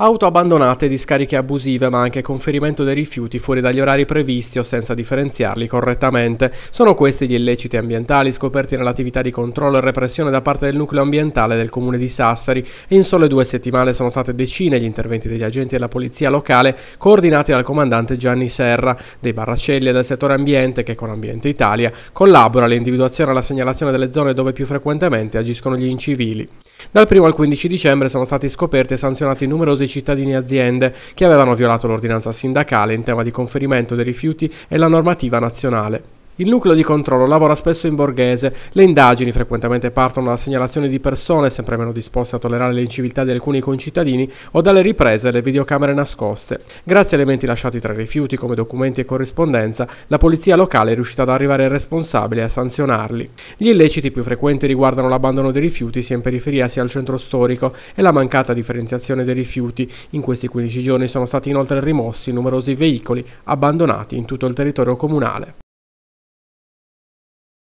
Auto abbandonate, discariche abusive ma anche conferimento dei rifiuti fuori dagli orari previsti o senza differenziarli correttamente. Sono questi gli illeciti ambientali scoperti nell'attività di controllo e repressione da parte del nucleo ambientale del comune di Sassari. In sole due settimane sono state decine gli interventi degli agenti della polizia locale coordinati dal comandante Gianni Serra, dei barracelli e del settore ambiente che con Ambiente Italia collabora all'individuazione e alla segnalazione delle zone dove più frequentemente agiscono gli incivili. Dal 1 al 15 dicembre sono stati scoperti e sanzionati numerosi cittadini e aziende che avevano violato l'ordinanza sindacale in tema di conferimento dei rifiuti e la normativa nazionale. Il nucleo di controllo lavora spesso in borghese, le indagini frequentemente partono da segnalazioni di persone sempre meno disposte a tollerare le inciviltà di alcuni concittadini o dalle riprese delle videocamere nascoste. Grazie a elementi lasciati tra rifiuti come documenti e corrispondenza, la polizia locale è riuscita ad arrivare ai responsabili e a sanzionarli. Gli illeciti più frequenti riguardano l'abbandono dei rifiuti sia in periferia sia al centro storico e la mancata differenziazione dei rifiuti. In questi 15 giorni sono stati inoltre rimossi numerosi veicoli abbandonati in tutto il territorio comunale.